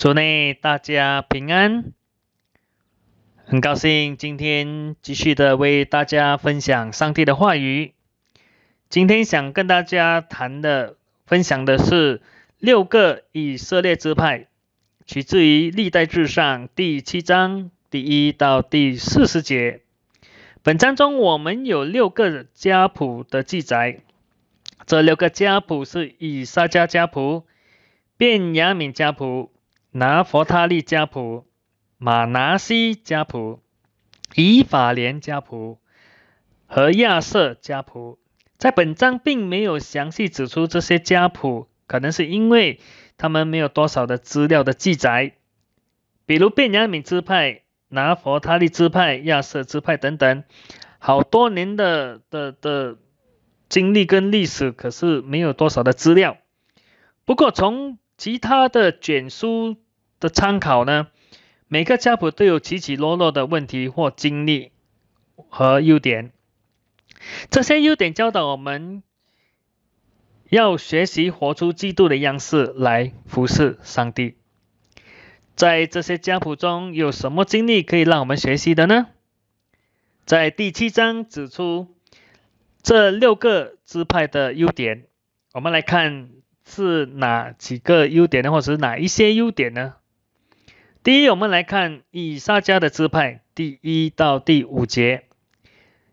祝内，大家平安。很高兴今天继续的为大家分享上帝的话语。今天想跟大家谈的分享的是六个以色列支派，取自于历代至上第七章第一到第四十节。本章中我们有六个家谱的记载，这六个家谱是以撒家家谱、便雅敏家谱。拿佛他利家谱、马拿西家谱、以法莲家谱和亚瑟家谱，在本章并没有详细指出这些家谱，可能是因为他们没有多少的资料的记载。比如便雅敏支派、拿佛他利支派、亚瑟支派等等，好多年的的的经历跟历史，可是没有多少的资料。不过从其他的卷书的参考呢？每个家谱都有起起落落的问题或经历和优点，这些优点教导我们要学习活出基督的样式来服侍上帝。在这些家谱中有什么经历可以让我们学习的呢？在第七章指出这六个支派的优点，我们来看。是哪几个优点呢，或者是哪一些优点呢？第一，我们来看以撒家的支派，第一到第五节。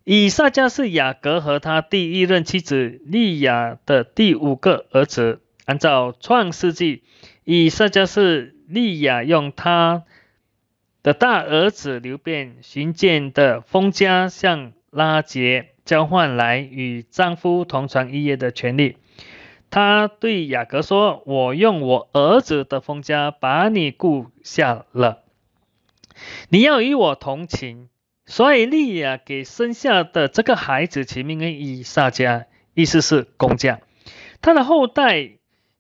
以撒家是雅各和他第一任妻子利亚的第五个儿子。按照创世纪，以撒家是利亚用他的大儿子流辩寻见的封家向拉结交换来与丈夫同床一夜的权利。他对雅各说：“我用我儿子的封家把你雇下了，你要与我同情。”所以利亚给生下的这个孩子起名为以撒迦，意思是工匠。他的后代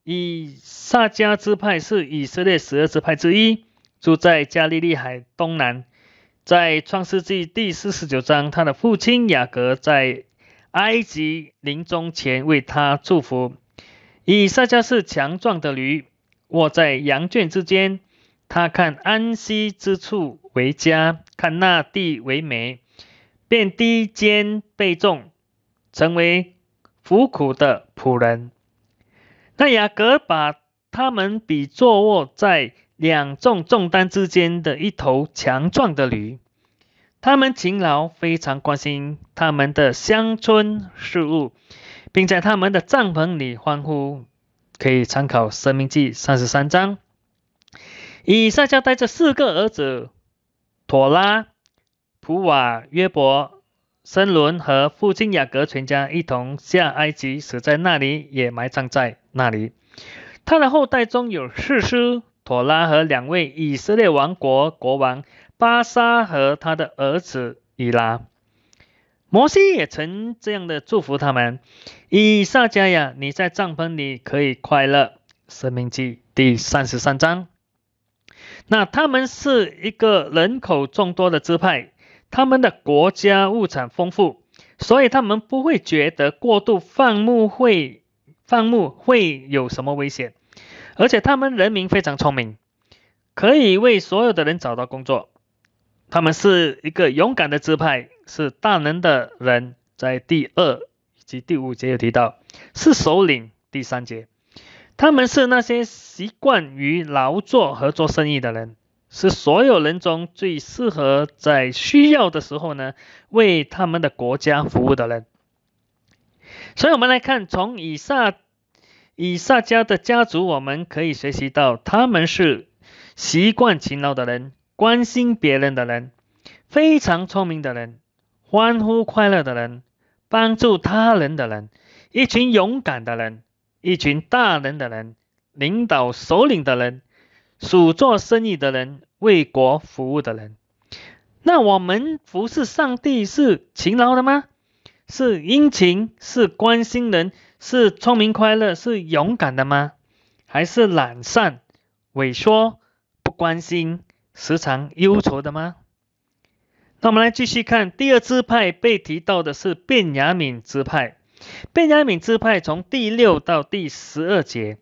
以撒迦支派是以色列十二支派之一，住在加利利海东南。在创世纪第四十九章，他的父亲雅各在埃及临终前为他祝福。以撒迦是强壮的驴，卧在羊圈之间。他看安息之处为家，看那地为美，便低肩背重，成为服苦的仆人。那雅各把他们比坐卧在两重重担之间的一头强壮的驴。他们勤劳，非常关心他们的乡村事务。并在他们的帐篷里欢呼，可以参考《生命记》三十三章。以撒家带着四个儿子，妥拉、普瓦、约伯、森伦和父亲雅各全家一同下埃及，死在那里，也埋葬在那里。他的后代中有四师，妥拉和两位以色列王国国王巴沙和他的儿子以拉。摩西也曾这样的祝福他们，以撒迦呀，你在帐篷里可以快乐。生命记第三十三章。那他们是一个人口众多的支派，他们的国家物产丰富，所以他们不会觉得过度放牧会放牧会有什么危险，而且他们人民非常聪明，可以为所有的人找到工作。他们是一个勇敢的支派，是大能的人，在第二以及第五节有提到，是首领。第三节，他们是那些习惯于劳作和做生意的人，是所有人中最适合在需要的时候呢为他们的国家服务的人。所以，我们来看从以撒以撒家的家族，我们可以学习到他们是习惯勤劳的人。关心别人的人，非常聪明的人，欢呼快乐的人，帮助他人的人，一群勇敢的人，一群大人的人，领导首领的人，属做生意的人，为国服务的人。那我们服侍上帝是勤劳的吗？是殷勤，是关心人，是聪明快乐，是勇敢的吗？还是懒散、萎缩、不关心？时常忧愁的吗？那我们来继续看第二支派被提到的是便雅敏支派。便雅敏支派从第六到第十二节，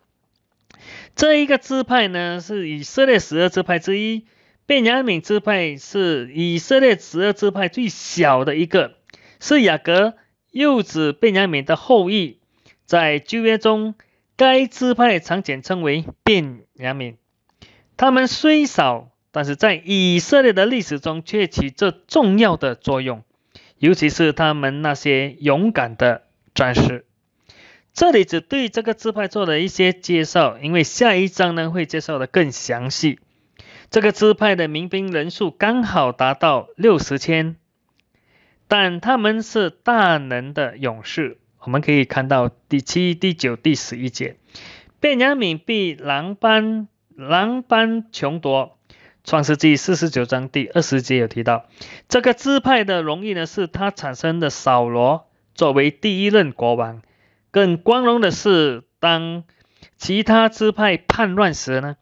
这一个支派呢是以色列十二支派之一。便雅敏支派是以色列十二支派最小的一个，是雅各幼子便雅敏的后裔。在旧约中，该支派常简称为便雅敏。他们虽少。但是在以色列的历史中却起着重要的作用，尤其是他们那些勇敢的战士。这里只对这个支派做了一些介绍，因为下一章呢会介绍的更详细。这个支派的民兵人数刚好达到六十千，但他们是大能的勇士。我们可以看到第七、第九、第十一节，便雅敏被狼般狼般穷夺。创世纪四十九章第二十节有提到，这个支派的荣誉呢，是他产生的扫罗作为第一任国王。更光荣的是，当其他支派叛乱时呢，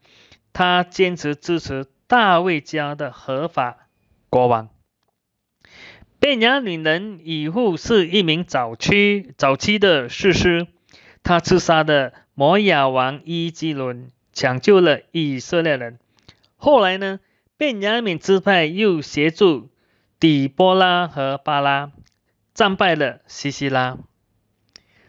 他坚持支持大卫家的合法国王。便雅悯人以笏是一名早期早期的士师，他刺杀的摩亚王伊基伦，抢救了以色列人。后来呢，便雅敏支派又协助底波拉和巴拉战败了西西拉。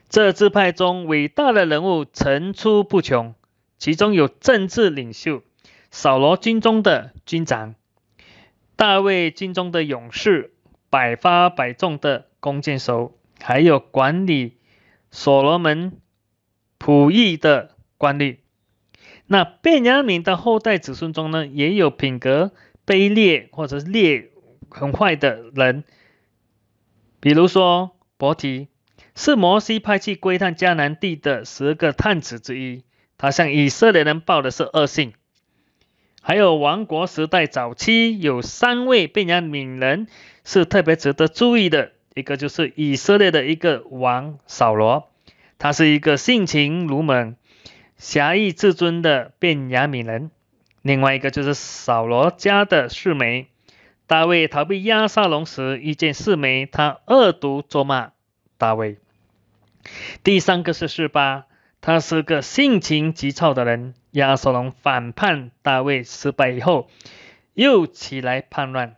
这支派中伟大的人物层出不穷，其中有政治领袖、扫罗军中的军长、大卫军中的勇士、百发百中的弓箭手，还有管理所罗门普役的官吏。那贝亚敏的后代子孙中呢，也有品格卑劣或者是劣很坏的人，比如说伯提，是摩西派去窥探迦南地的十个探子之一，他向以色列人报的是恶信。还有王国时代早期有三位贝亚敏人是特别值得注意的，一个就是以色列的一个王扫罗，他是一个性情鲁莽。侠义至尊的便雅悯人，另外一个就是扫罗家的四枚。大卫逃避亚沙龙时遇见四枚，他恶毒咒骂大卫。第三个是示巴，他是个性情急躁的人。亚沙龙反叛大卫失败以后，又起来叛乱，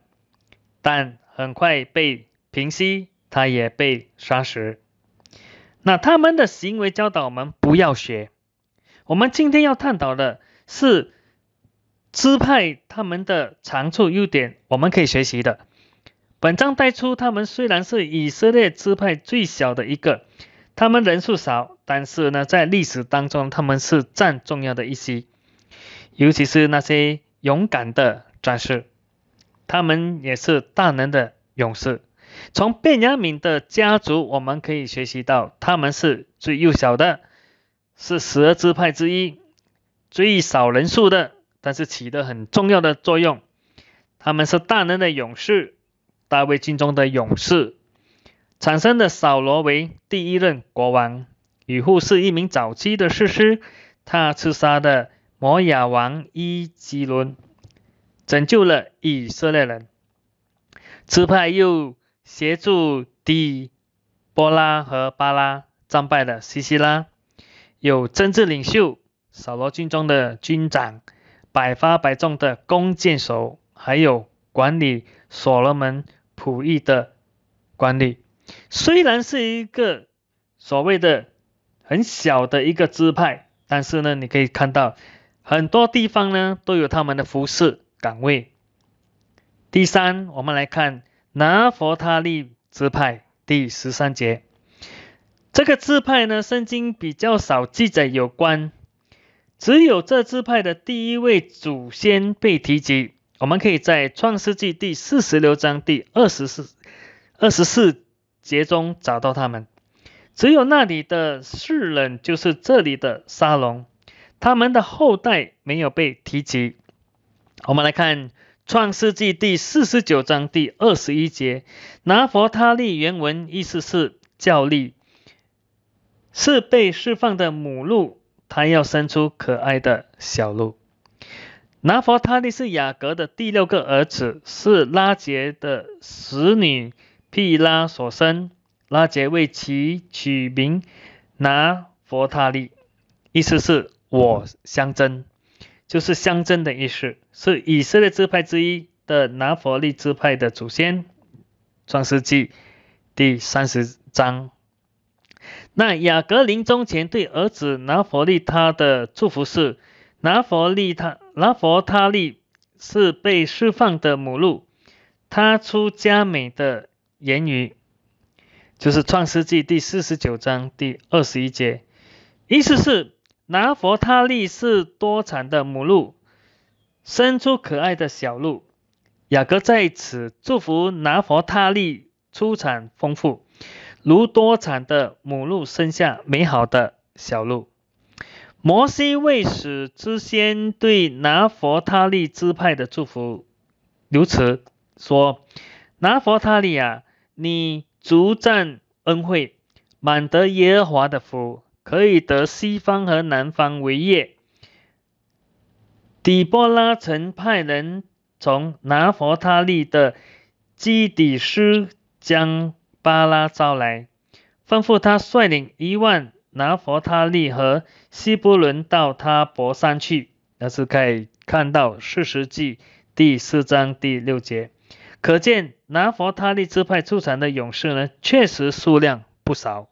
但很快被平息，他也被杀死。那他们的行为教导我们不要学。我们今天要探讨的是支派他们的长处、优点，我们可以学习的。本章带出他们虽然是以色列支派最小的一个，他们人数少，但是呢，在历史当中他们是占重要的一席，尤其是那些勇敢的战士，他们也是大能的勇士。从便雅敏的家族，我们可以学习到他们是最幼小的。是十二支派之一，最少人数的，但是起的很重要的作用。他们是大能的勇士，大卫军中的勇士。产生的扫罗为第一任国王，与护是一名早期的士师。他刺杀的摩亚王伊吉伦，拯救了以色列人。支派又协助底波拉和巴拉战败了西西拉。有政治领袖、扫罗军中的军长、百发百中的弓箭手，还有管理所罗门仆役的管理。虽然是一个所谓的很小的一个支派，但是呢，你可以看到很多地方呢都有他们的服饰岗位。第三，我们来看拿佛他利支派第十三节。这个支派呢，圣经比较少记载有关，只有这支派的第一位祖先被提及。我们可以在创世纪第四十六章第二十四、二十四节中找到他们。只有那里的世人就是这里的沙龙，他们的后代没有被提及。我们来看创世纪第四十九章第二十一节，拿佛他利原文意思是教利」。是被释放的母鹿，它要生出可爱的小鹿。拿佛他利是雅各的第六个儿子，是拉杰的使女庇拉所生。拉杰为其取名拿佛他利，意思是“我相争”，就是相争的意思。是以色列支派之一的拿佛利支派的祖先。创世纪第三十章。那雅各临终前对儿子拿佛利他的祝福是：拿佛利他拿佛他利是被释放的母鹿，他出佳美的言语，就是创世纪第四十九章第二十一节，意思是拿佛他利是多产的母鹿，生出可爱的小鹿。雅各在此祝福拿佛他利出产丰富。如多产的母鹿生下美好的小鹿，摩西为使之先对拿佛他利支派的祝福，如此说：“拿佛他利啊，你足占恩惠，满得耶和华的福，可以得西方和南方为业。”底波拉曾派人从拿佛他利的基底斯将。巴拉招来，吩咐他率领一万拿佛他利和希伯伦到他伯山去。那是可以看到《四十记》第四章第六节，可见拿佛他利支派出产的勇士呢，确实数量不少。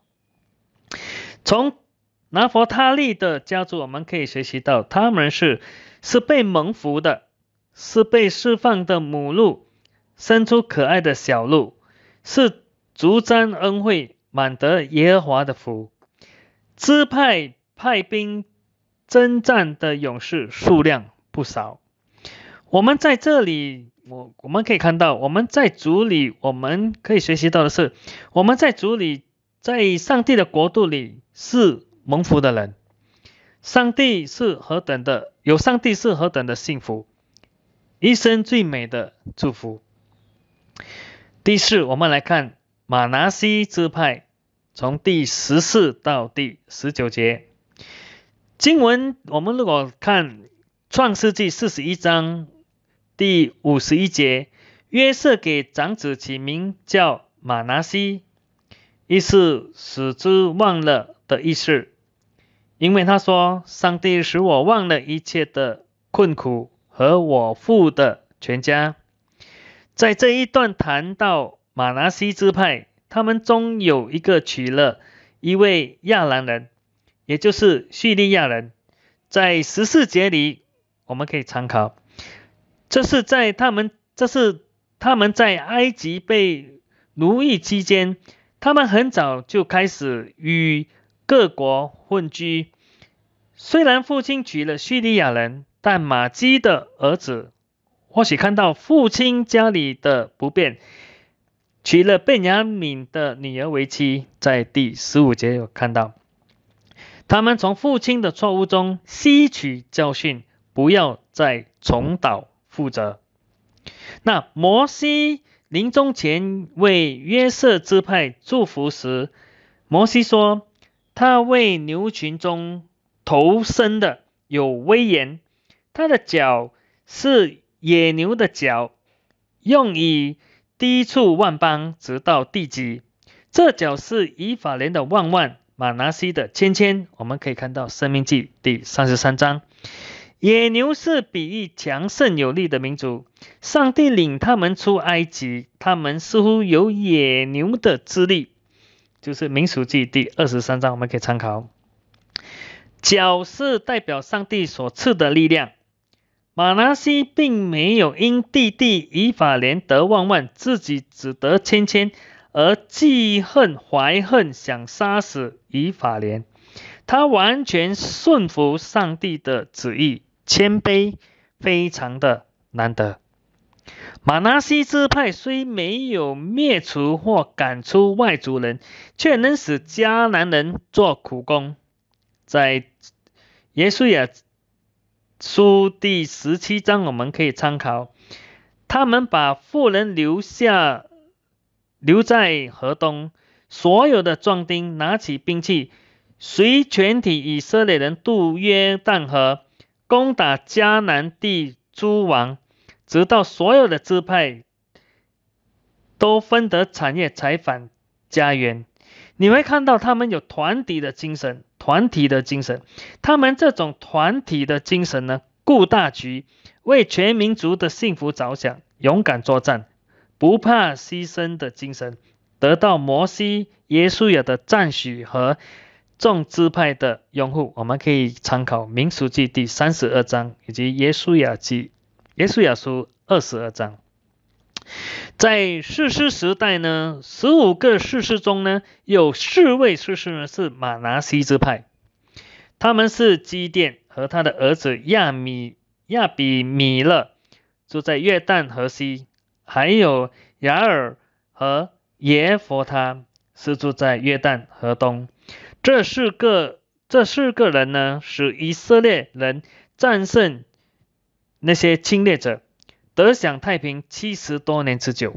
从拿佛他利的家族，我们可以学习到，他们是是被蒙福的，是被释放的母鹿，生出可爱的小鹿，是。足沾恩惠，满得耶和华的福。支派派兵征战的勇士数量不少。我们在这里，我我们可以看到，我们在主里，我们可以学习到的是，我们在主里，在上帝的国度里是蒙福的人。上帝是何等的，有上帝是何等的幸福，一生最美的祝福。第四，我们来看。马拿西支派从第十四到第十九节经文，我们如果看创世纪四十一章第五十一节，约瑟给长子起名叫马拿西，意思是使之忘了的意思，因为他说：“上帝使我忘了一切的困苦和我父的全家。”在这一段谈到。马拿西支派，他们中有一个娶了一位亚兰人，也就是叙利亚人。在十四节里，我们可以参考。这是在他们，这是他们在埃及被奴役期间，他们很早就开始与各国混居。虽然父亲娶了叙利亚人，但马基的儿子或许看到父亲家里的不便。娶了贝雅敏的女儿为妻，在第十五节有看到，他们从父亲的错误中吸取教训，不要再重蹈覆辙。那摩西临终前为约瑟支派祝福时，摩西说他为牛群中头生的，有威严，他的脚是野牛的脚，用以低处万邦，直到地极。这脚是以法莲的万万，马拿西的千千。我们可以看到《生命记》第三十三章，野牛是比喻强盛有力的民族。上帝领他们出埃及，他们似乎有野牛的资历，就是《民俗记》第二十三章，我们可以参考。脚是代表上帝所赐的力量。马拿西并没有因弟弟以法莲得万万，自己只得千千而记恨怀恨，想杀死以法莲。他完全顺服上帝的旨意，谦卑，非常的难得。马拿西支派虽没有灭除或赶出外族人，却能使迦南人做苦工。在耶稣也书第十七章，我们可以参考。他们把富人留下，留在河东，所有的壮丁拿起兵器，随全体以色列人渡约旦河，攻打迦南地诸王，直到所有的支派都分得产业，才返家园。你会看到他们有团体的精神。团体的精神，他们这种团体的精神呢，顾大局，为全民族的幸福着想，勇敢作战，不怕牺牲的精神，得到摩西、耶稣雅的赞许和众支派的拥护。我们可以参考《民俗记》第三十二章，以及《耶稣雅记、耶稣雅书》二十二章。在士师时代呢，十五个士师中呢，有四位士师呢是马拿西之派，他们是基甸和他的儿子亚米亚比米勒住在约旦河西，还有雅尔和耶佛他是住在约旦河东。这四个这四个人呢，使以色列人战胜那些侵略者。得享太平七十多年之久。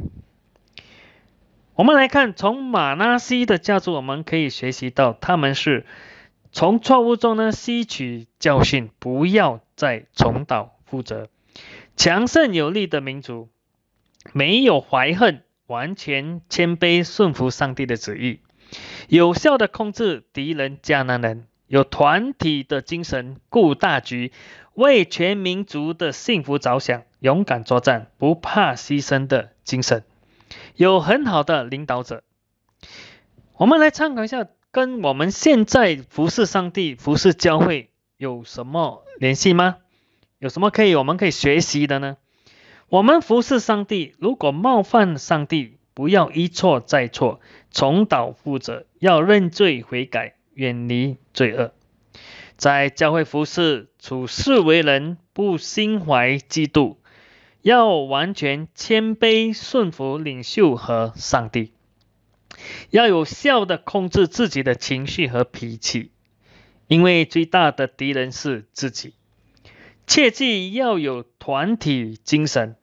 我们来看，从马拉西的家族，我们可以学习到，他们是从错误中呢吸取教训，不要再重蹈覆辙。强盛有力的民族，没有怀恨，完全谦卑顺服上帝的旨意，有效的控制敌人迦南人。有团体的精神，顾大局，为全民族的幸福着想，勇敢作战，不怕牺牲的精神，有很好的领导者。我们来参考一下，跟我们现在服侍上帝、服侍教会有什么联系吗？有什么可以我们可以学习的呢？我们服侍上帝，如果冒犯上帝，不要一错再错，重蹈覆辙，要认罪悔改。远离罪恶，在教会服侍、处事为人，不心怀嫉妒，要完全谦卑顺服领袖和上帝，要有效的控制自己的情绪和脾气，因为最大的敌人是自己。切记要有团体精神，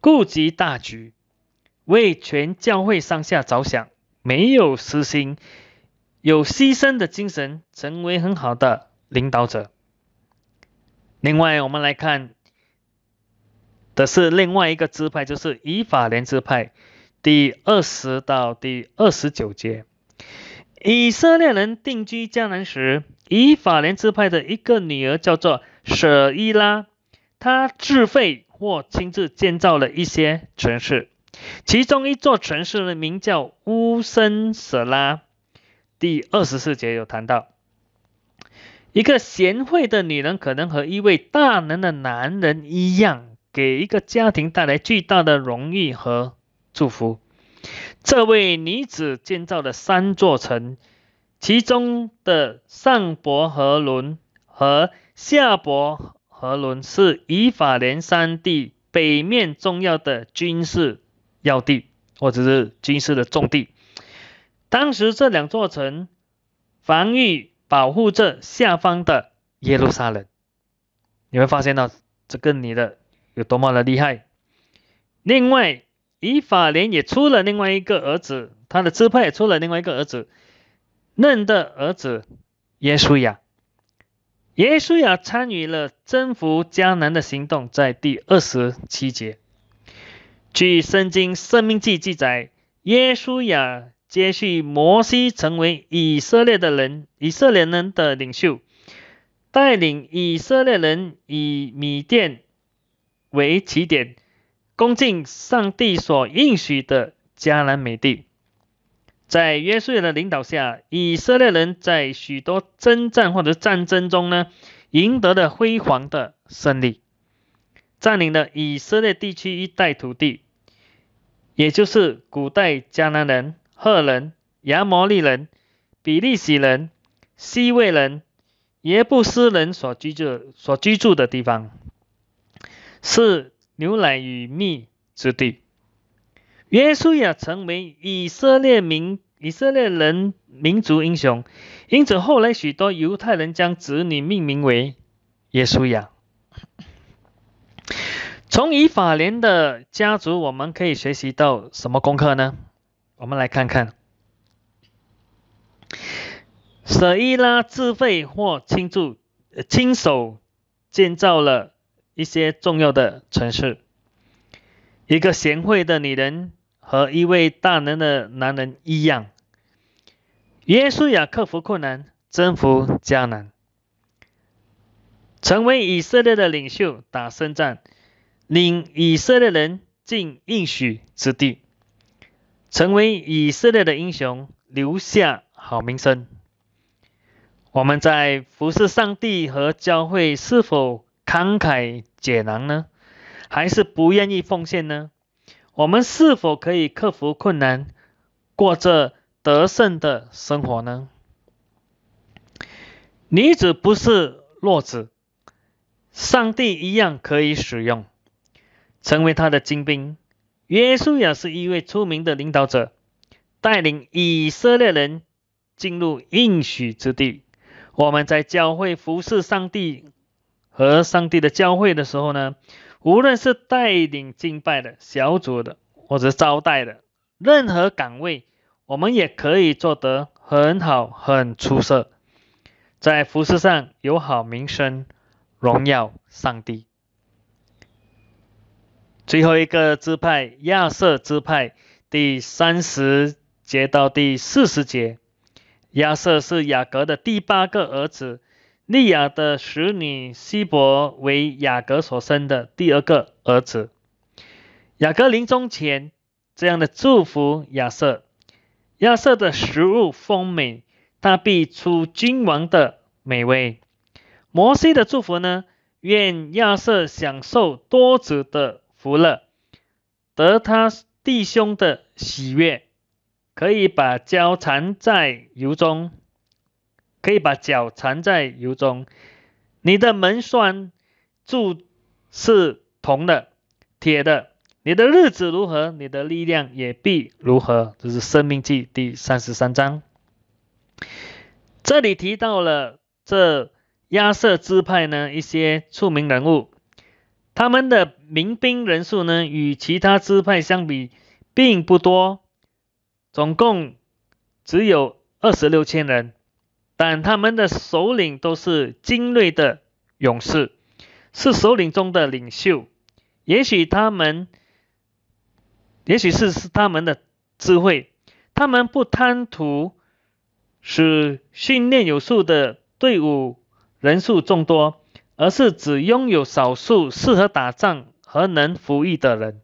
顾及大局，为全教会上下着想，没有私心。有牺牲的精神，成为很好的领导者。另外，我们来看的是另外一个支派，就是以法莲支派，第二十到第二十九节。以色列人定居迦南时，以法莲支派的一个女儿叫做舍伊拉，她自费或亲自建造了一些城市，其中一座城市的名叫乌森舍拉。第二十四节有谈到，一个贤惠的女人可能和一位大能的男人一样，给一个家庭带来巨大的荣誉和祝福。这位女子建造的三座城，其中的上伯和伦和下伯和伦是以法莲三地北面重要的军事要地，或者是军事的重地。当时这两座城防御保护着下方的耶路撒冷，你会发现到这个女的有多么的厉害。另外，以法莲也出了另外一个儿子，他的支派也出了另外一个儿子嫩的儿子耶稣雅。耶稣雅参与了征服迦南的行动，在第二十七节，据《圣经·生命记》记载，耶稣雅。接续摩西成为以色列的人，以色列人的领袖，带领以色列人以米甸为起点，攻进上帝所应许的迦南美地。在约书亚的领导下，以色列人在许多征战或者战争中呢，赢得了辉煌的胜利，占领了以色列地区一带土地，也就是古代迦南人。赫人、亚摩利人、比利洗人、西魏人、耶布斯人所居住所居住的地方是牛奶与蜜之地。耶稣也成为以色列民以色列人民族英雄，因此后来许多犹太人将子女命名为耶稣亚。从以法莲的家族，我们可以学习到什么功课呢？我们来看看，舍伊拉自费或倾注亲手建造了一些重要的城市。一个贤惠的女人和一位大能的男人一样，耶稣也克服困难，征服迦南，成为以色列的领袖，打胜仗，领以色列人进应许之地。成为以色列的英雄，留下好名声。我们在服侍上帝和教会，是否慷慨解囊呢？还是不愿意奉献呢？我们是否可以克服困难，过着得胜的生活呢？女子不是弱者，上帝一样可以使用，成为他的精兵。约书亚是一位出名的领导者，带领以色列人进入应许之地。我们在教会服侍上帝和上帝的教会的时候呢，无论是带领敬拜的、小组的或者招待的任何岗位，我们也可以做得很好、很出色，在服饰上有好名声，荣耀上帝。最后一个支派亚瑟支派第三十节到第四十节，亚瑟是雅各的第八个儿子，利亚的使女希伯为雅各所生的第二个儿子。雅各临终前这样的祝福亚瑟：亚瑟的食物丰美，他必出君王的美味。摩西的祝福呢？愿亚瑟享受多子的。福乐，得他弟兄的喜悦，可以把脚缠在油中，可以把脚缠在油中。你的门栓柱是铜的、铁的，你的日子如何，你的力量也必如何。这是《生命记》第三十三章，这里提到了这亚瑟支派呢一些著名人物。他们的民兵人数呢，与其他支派相比，并不多，总共只有二十六千人。但他们的首领都是精锐的勇士，是首领中的领袖。也许他们，也许是是他们的智慧，他们不贪图，使训练有素的队伍，人数众多。而是只拥有少数适合打仗和能服役的人。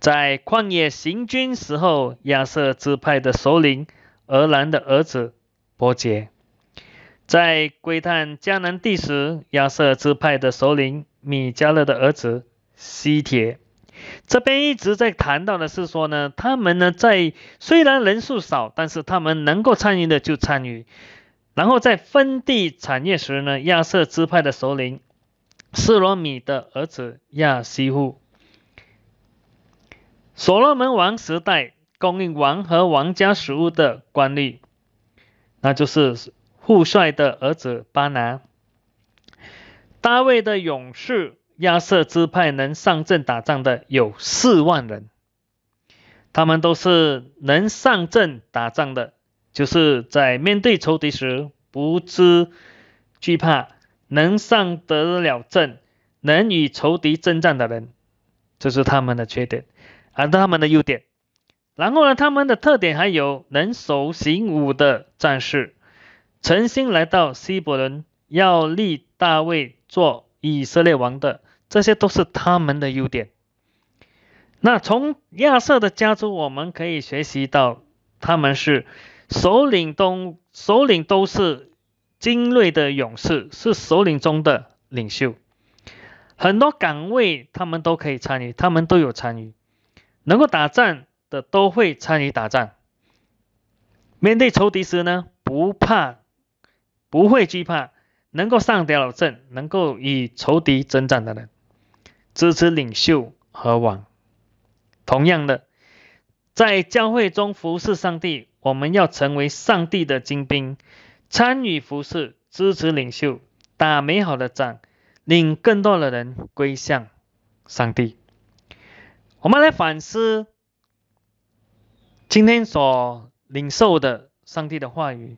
在旷野行军时候，亚瑟支派的首领额兰的儿子伯杰，在归探迦南地时，亚瑟支派的首领米迦勒的儿子西铁。这边一直在谈到的是说呢，他们呢在虽然人数少，但是他们能够参与的就参与。然后在分地产业时呢，亚瑟支派的首领，示罗米的儿子亚西户，所罗门王时代供应王和王家食物的官吏，那就是户帅的儿子巴拿，大卫的勇士亚瑟支派能上阵打仗的有四万人，他们都是能上阵打仗的。就是在面对仇敌时不知惧怕，能上得了阵，能与仇敌征战的人，这是他们的缺点，而他们的优点。然后呢，他们的特点还有能手行武的战士，诚心来到西伯伦要立大卫做以色列王的，这些都是他们的优点。那从亚瑟的家族，我们可以学习到他们是。首领都首领都是精锐的勇士，是首领中的领袖。很多岗位他们都可以参与，他们都有参与。能够打仗的都会参与打仗。面对仇敌时呢，不怕，不会惧怕。能够上得了阵，能够与仇敌征战的人，支持领袖和王。同样的，在教会中服侍上帝。我们要成为上帝的精兵，参与服侍、支持领袖，打美好的仗，领更多的人归向上帝。我们来反思今天所领受的上帝的话语。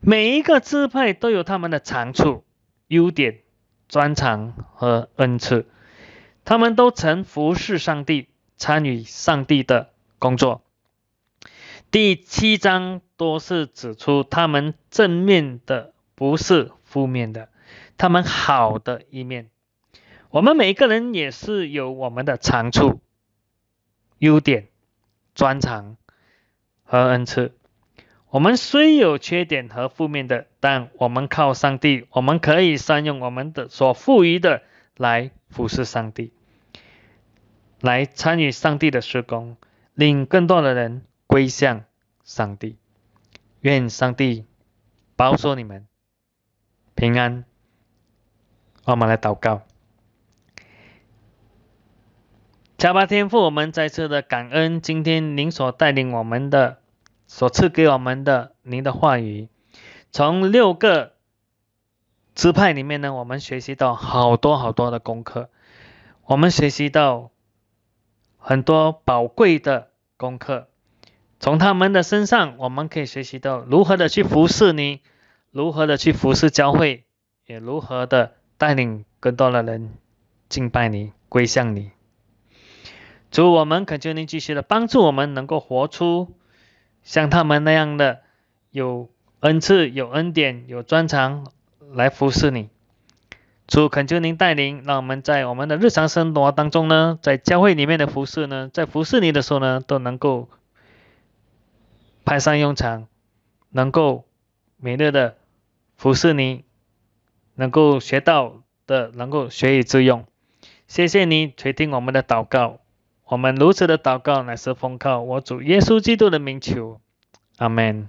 每一个支配都有他们的长处、优点、专长和恩赐，他们都曾服侍上帝，参与上帝的工作。第七章多是指出他们正面的，不是负面的，他们好的一面。我们每个人也是有我们的长处、优点、专长和恩赐。我们虽有缺点和负面的，但我们靠上帝，我们可以善用我们的所赋予的来服侍上帝，来参与上帝的施工，令更多的人。归向上帝，愿上帝保守你们平安。我们来祷告，加巴天父，我们再次的感恩，今天您所带领我们的，所赐给我们的，您的话语，从六个支派里面呢，我们学习到好多好多的功课，我们学习到很多宝贵的功课。从他们的身上，我们可以学习到如何的去服侍你，如何的去服侍教会，也如何的带领更多的人敬拜你、归向你。主，我们恳求您继续的帮助我们，能够活出像他们那样的有恩赐、有恩典、有专长来服侍你。主，恳求您带领，让我们在我们的日常生活当中呢，在教会里面的服侍呢，在服侍你的时候呢，都能够。派上用场，能够美乐的服侍你，能够学到的，能够学以致用。谢谢你垂听我们的祷告，我们如此的祷告乃是奉靠我主耶稣基督的名求，阿门。